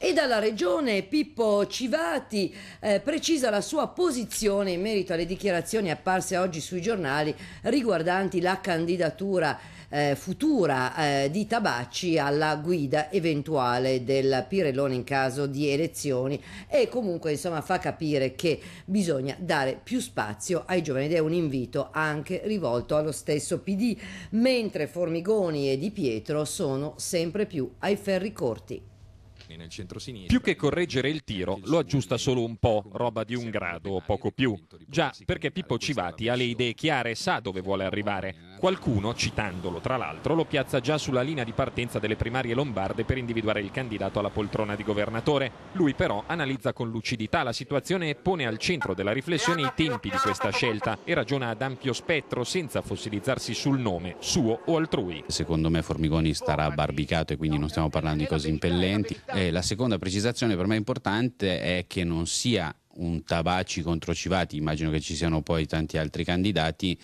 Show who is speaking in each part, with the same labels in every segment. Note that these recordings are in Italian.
Speaker 1: E dalla regione Pippo Civati eh, precisa la sua posizione in merito alle dichiarazioni apparse oggi sui giornali riguardanti la candidatura eh, futura eh, di Tabacci alla guida eventuale del Pirellone in caso di elezioni e comunque insomma fa capire che bisogna dare più spazio ai giovani ed è un invito anche rivolto allo stesso PD mentre Formigoni e Di Pietro sono sempre più ai ferri corti. Berni nel
Speaker 2: centro-sinistra. Più che correggere il tiro, lo aggiusta solo un po', roba di un grado o poco più. Già, perché Pippo Civati ha le idee chiare e sa dove vuole arrivare. Qualcuno, citandolo tra l'altro, lo piazza già sulla linea di partenza delle primarie lombarde per individuare il candidato alla poltrona di governatore. Lui però analizza con lucidità la situazione e pone al centro della riflessione i tempi di questa scelta e ragiona ad ampio spettro senza fossilizzarsi sul nome, suo o altrui.
Speaker 3: Secondo me Formigoni starà barbicato e quindi non stiamo parlando di cose impellenti. Eh, la seconda precisazione per me importante è che non sia un Tabaci contro Civati, immagino che ci siano poi tanti altri candidati,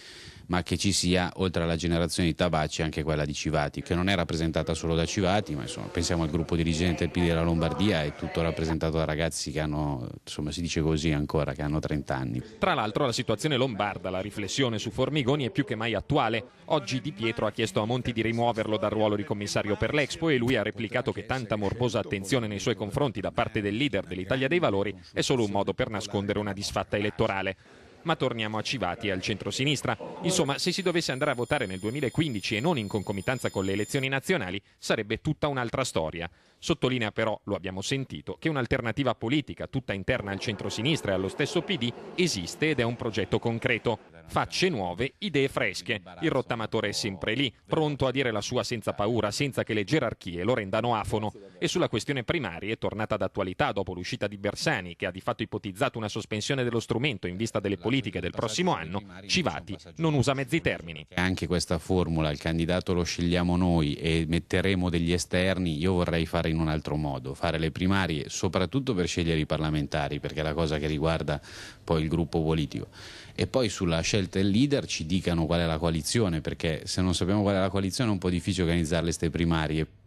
Speaker 3: ma che ci sia oltre alla generazione di Tabaci anche quella di Civati, che non è rappresentata solo da Civati, ma insomma, pensiamo al gruppo dirigente del PD della Lombardia, è tutto rappresentato da ragazzi che hanno, insomma si dice così ancora, che hanno 30 anni.
Speaker 2: Tra l'altro la situazione lombarda, la riflessione su Formigoni è più che mai attuale. Oggi Di Pietro ha chiesto a Monti di rimuoverlo dal ruolo di commissario per l'Expo e lui ha replicato che tanta morbosa attenzione nei suoi confronti da parte del leader dell'Italia dei Valori è solo un modo per per nascondere una disfatta elettorale. Ma torniamo a Civati e al centrosinistra. Insomma, se si dovesse andare a votare nel 2015 e non in concomitanza con le elezioni nazionali, sarebbe tutta un'altra storia. Sottolinea però, lo abbiamo sentito, che un'alternativa politica tutta interna al centrosinistra e allo stesso PD esiste ed è un progetto concreto facce nuove, idee fresche. Il rottamatore è sempre lì, pronto a dire la sua senza paura, senza che le gerarchie lo rendano afono. E sulla questione primaria è tornata d'attualità dopo l'uscita di Bersani, che ha di fatto ipotizzato una sospensione dello strumento in vista delle politiche del prossimo anno, Civati non usa mezzi termini.
Speaker 3: Anche questa formula, il candidato lo scegliamo noi e metteremo degli esterni, io vorrei fare in un altro modo, fare le primarie soprattutto per scegliere i parlamentari, perché è la cosa che riguarda poi il gruppo politico. E poi sulla scelta scelta il leader ci dicano qual è la coalizione, perché se non sappiamo qual è la coalizione è un po' difficile organizzare queste primarie.